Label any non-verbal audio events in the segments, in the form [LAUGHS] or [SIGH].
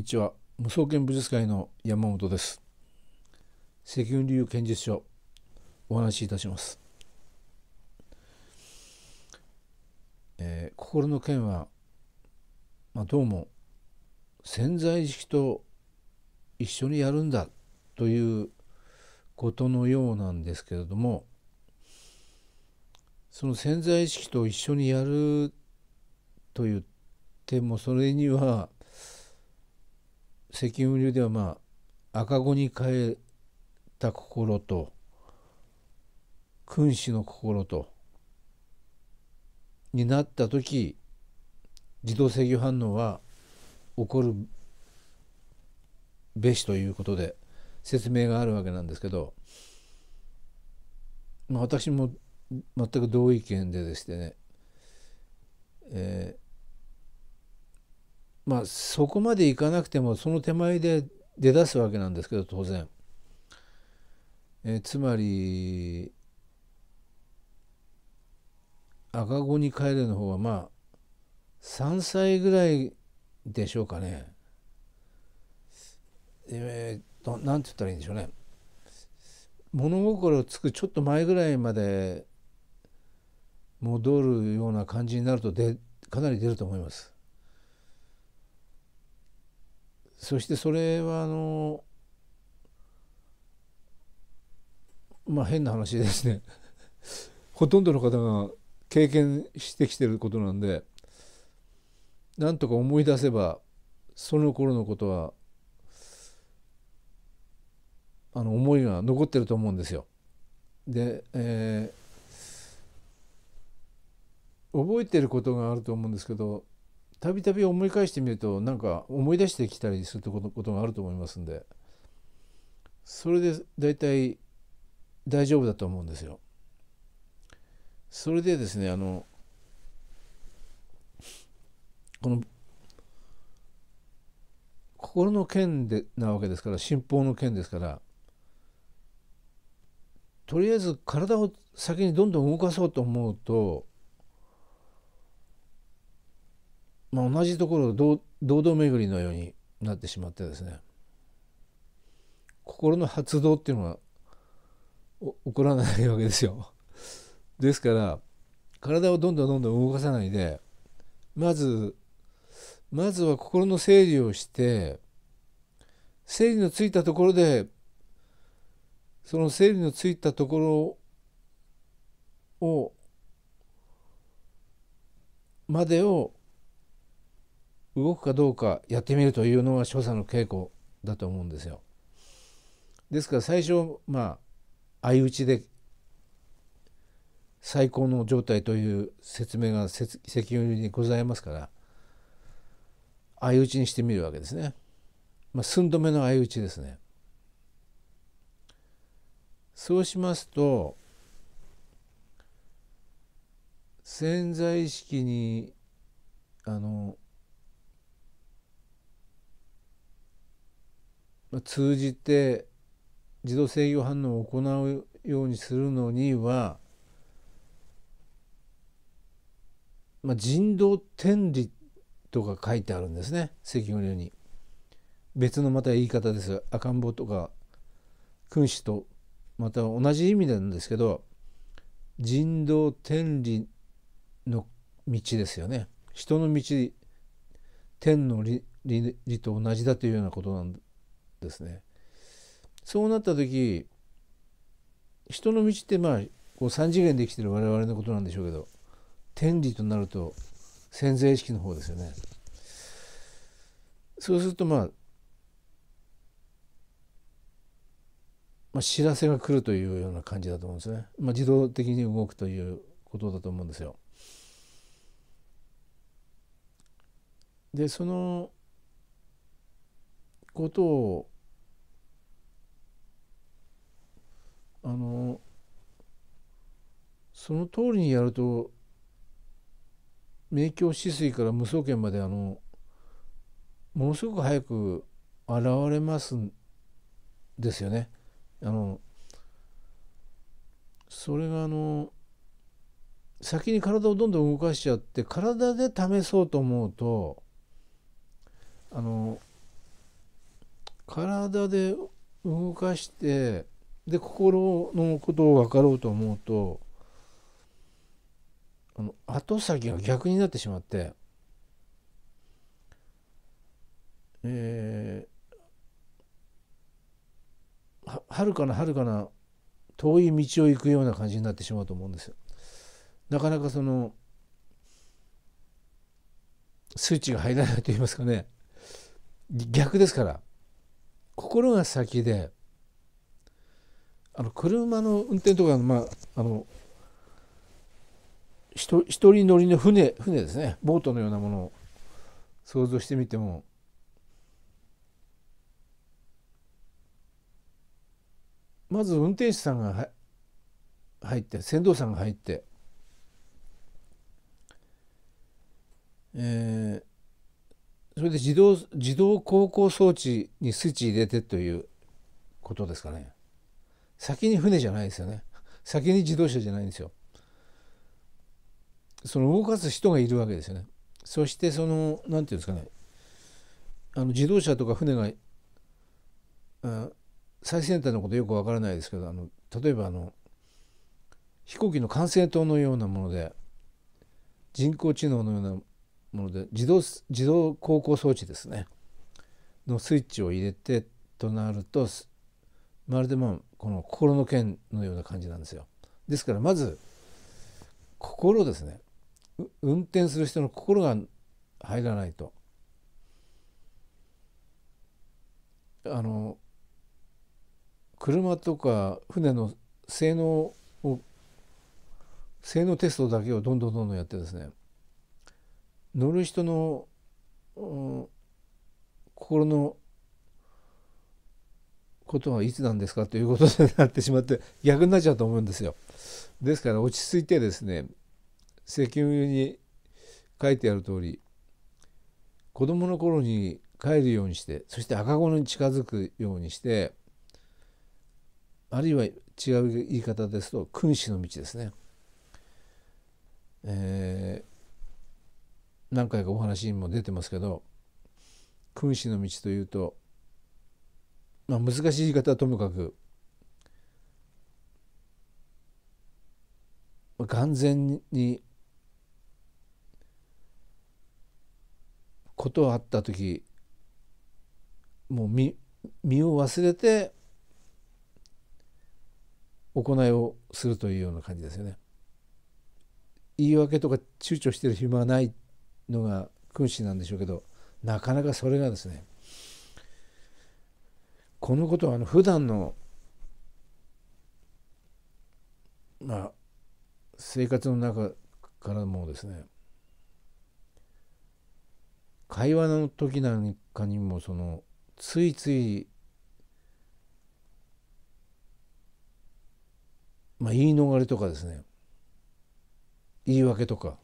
にちは無双剣武術会の山本です石雲流剣術書お話しいたします、えー、心の剣は、まあ、どうも潜在意識と一緒にやるんだということのようなんですけれどもその潜在意識と一緒にやるといってもそれには関雲流ではまあ赤子に変えた心と君子の心とになった時自動制御反応は起こるべしということで説明があるわけなんですけど、まあ、私も全く同意見でですね、えーまあそこまでいかなくてもその手前で出だすわけなんですけど当然。えつまり赤子に帰るの方はまあ3歳ぐらいでしょうかね。えー、とて言ったらいいんでしょうね。物心つくちょっと前ぐらいまで戻るような感じになるとでかなり出ると思います。そしてそれはあのまあ変な話ですね [LAUGHS] ほとんどの方が経験してきてることなんでなんとか思い出せばその頃のことはあの思いが残ってると思うんですよ。で、えー、覚えてることがあると思うんですけどたびたび思い返してみるとなんか思い出してきたりすることがあると思いますんでそれで大体大丈夫だと思うんですよ。それでですねあのこの心の剣でなわけですから信法の剣ですからとりあえず体を先にどんどん動かそうと思うとまあ、同じところ堂々巡りのようになってしまってですね心の発動っていうのは起こらないわけですよ。ですから体をどんどんどんどん動かさないでまずまずは心の整理をして整理のついたところでその整理のついたところをまでを動くかどうかやってみるというのは所作の稽古だと思うんですよ。ですから最初まあ相打ちで最高の状態という説明が石油にございますから相打ちにしてみるわけですね。まあ、寸止めの相打ちですね。そうしますと潜在意識にあの通じて自動制御反応を行うようにするのには、まあ、人道天理とか書いてあるんですね赤軍流に。別のまた言い方です赤ん坊とか君子とまた同じ意味なんですけど人道天理の道ですよね人の道天の理理理と同じだというようなことなんですね。そうなった時人の道ってまあこう三次元で生きてる我々のことなんでしょうけど天理となると潜在意識の方ですよね。そうするとまあ、まあ、知らせが来るというような感じだと思うんですね。まあ、自動的に動くということだと思うんですよ。でそのことをその通りにやると明鏡止水から無双剣まであのものすごく早く現れますんですよね。あのそれがあの先に体をどんどん動かしちゃって体で試そうと思うとあの体で動かしてで心のことを分かろうと思うと後先が逆になってしまって、えー、はるかなはるかな遠い道を行くような感じになってしまうと思うんですよ。なかなかその数値が入らないと言いますかね逆ですから心が先であの車の運転とかの,、まあ、あの一人乗りの船船ですねボートのようなものを想像してみてもまず運転手さんが入って船頭さんが入って、えー、それで自動自動航行装置にスイッチ入れてということですかね先に船じゃないですよね先に自動車じゃないんですよ。その動かす人がいるわけですよね。そしてその何て言うんですかねあの自動車とか船があ最先端のことよくわからないですけどあの例えばあの飛行機の管制塔のようなもので人工知能のようなもので自動自動航行装置ですねのスイッチを入れてとなるとまるでまあこの心の剣のような感じなんですよ。ですからまず心ですね運転する人の心が入らないとあの車とか船の性能を性能テストだけをどんどんどんどんやってですね乗る人の、うん、心のことはいつなんですかということになってしまって逆になっちゃうと思うんですよ。ですから落ち着いてですね石油に書いてある通り子供の頃に帰るようにしてそして赤子に近づくようにしてあるいは違う言い方ですと君子の道ですね、えー、何回かお話にも出てますけど君子の道というと、まあ、難しい言い方はともかく完全にことあった時もう身身を忘れて行いをするというような感じですよね。言い訳とか躊躇してる暇はないのが君子なんでしょうけどなかなかそれがですねこのことはあの普段のまあ生活の中からもですね会話の時なんかにもそのついついまあ言い逃れとかですね言い訳とか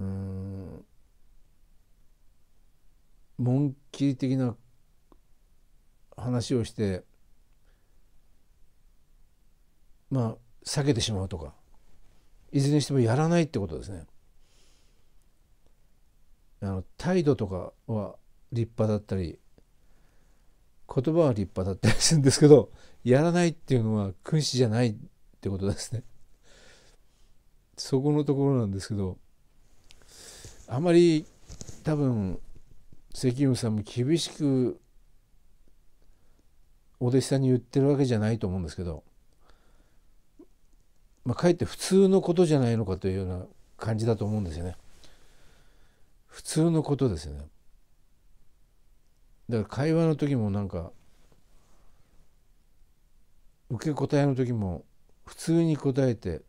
うん文り的な話をしてまあ避けてしまうとかいずれにしてもやらないってことですね。あの態度とかは立派だったり言葉は立派だったりするんですけど [LAUGHS] やらないっていうのは君子じゃないってことですね。[LAUGHS] そこのところなんですけどあまり多分関雲さんも厳しくお弟子さんに言ってるわけじゃないと思うんですけど、まあ、かえって普通のことじゃないのかというような感じだと思うんですよね。通のことですよねだから会話の時もなんか受け答えの時も普通に答えて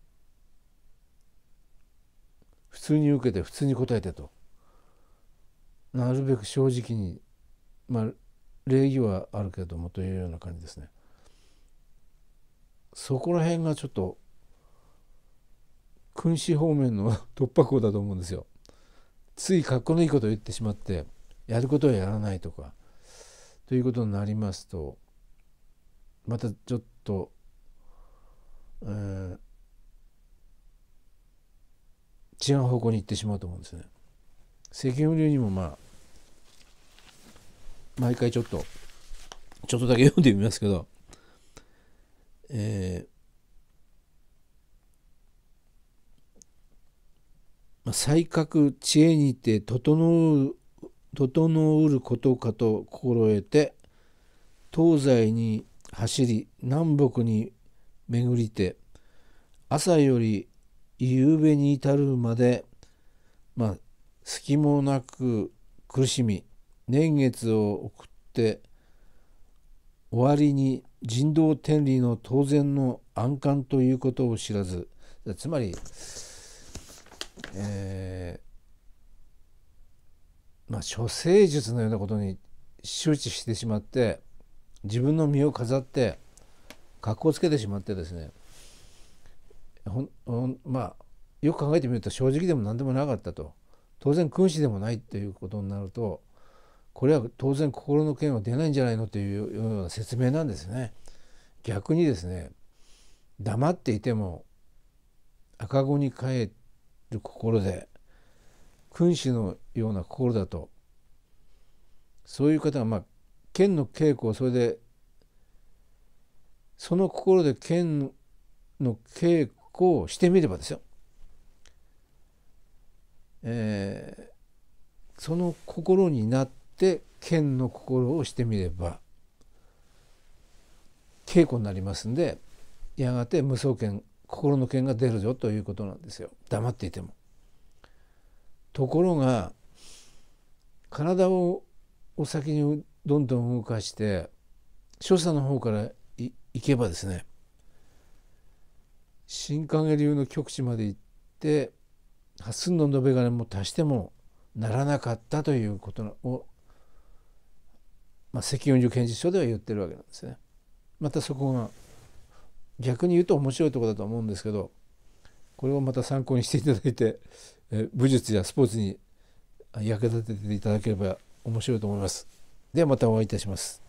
普通に受けて普通に答えてとなるべく正直にまあ礼儀はあるけどもというような感じですねそこら辺がちょっと君子方面の [LAUGHS] 突破口だと思うんですよついかっこのいいことを言ってしまってやることはやらないとかということになりますとまたちょっと、えー、違う方向に行ってしまうと思うんですね。責任流にもまあ毎回ちょっとちょっとだけ読んでみますけど、えー、才覚知恵にて整う整うることかと心得て東西に走り南北に巡りて朝より夕べに至るまでまあ隙もなく苦しみ年月を送って終わりに人道天理の当然の安観ということを知らずつまりえー、まあ処世術のようなことに周知してしまって自分の身を飾って格好つけてしまってですねほんまあよく考えてみると正直でも何でもなかったと当然君子でもないっていうことになるとこれは当然心の剣は出ないんじゃないのというような説明なんですね。逆にですね黙っていても赤子に帰っる心で君主のような心だとそういう方がまあ剣の稽古をそれでその心で剣の稽古をしてみればですよ、えー、その心になって剣の心をしてみれば稽古になりますんでやがて無双剣心の剣が出るぞということなんですよ黙っていても。ところが体をお先にどんどん動かして所作の方から行けばですね新影流の極地まで行って八寸の延べ金も足してもならなかったということを、まあ、赤四十検事書では言ってるわけなんですね。またそこが逆に言うと面白いとこだと思うんですけどこれをまた参考にしていただいて、え武術やスポーツに役立てていただければ面白いと思います。ではまたお会いいたします。